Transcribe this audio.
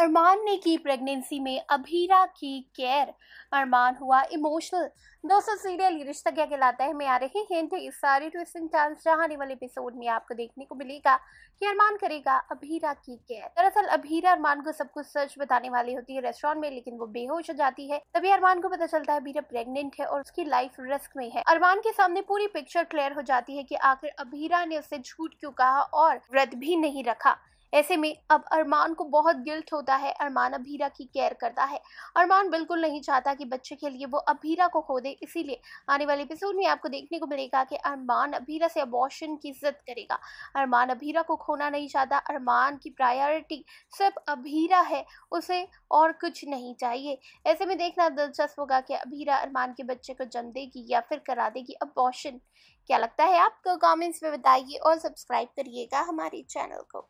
अरमान ने की प्रेगनेंसी में अभीरा की केयर अरमान हुआ इमोशनल दोस्तों सीरियल रिश्ता क्या कहलाता है मैं आ रहे हिंट इस सारे ट्विस्ट ट्विस्टिंग चांस आने वाले एपिसोड में आपको देखने को मिलेगा कि अरमान करेगा अभीरा की केयर दरअसल अभीरा अरमान को सब कुछ सच बताने वाली होती है रेस्टोरेंट में लेकिन वो बेहोश हो जाती है तभी अरमान को पता चलता है अभीरा प्रेगनेंट है और उसकी लाइफ रिस्क में है अरमान के सामने पूरी पिक्चर क्लियर हो जाती है की आखिर अभीरा ने उसे झूठ क्यों कहा और व्रत भी नहीं रखा ऐसे में अब अरमान को बहुत गिल्ट होता है अरमान अभीरा की केयर करता है अरमान बिल्कुल नहीं चाहता कि बच्चे के लिए वो अभीरा को खो दे इसीलिए आने वाले एपिसोड में आपको देखने को मिलेगा कि अरमान अभीरा से अबॉशन की इज्जत करेगा अरमान अभीरा को खोना नहीं चाहता अरमान की प्रायोरिटी सिर्फ अभीरा है उसे और कुछ नहीं चाहिए ऐसे में देखना दिलचस्प होगा कि अभीरा अरमान के बच्चे को जन्म देगी या फिर करा देगी अबॉशन क्या लगता है आपको कमेंट्स में बताइए और सब्सक्राइब करिएगा हमारे चैनल को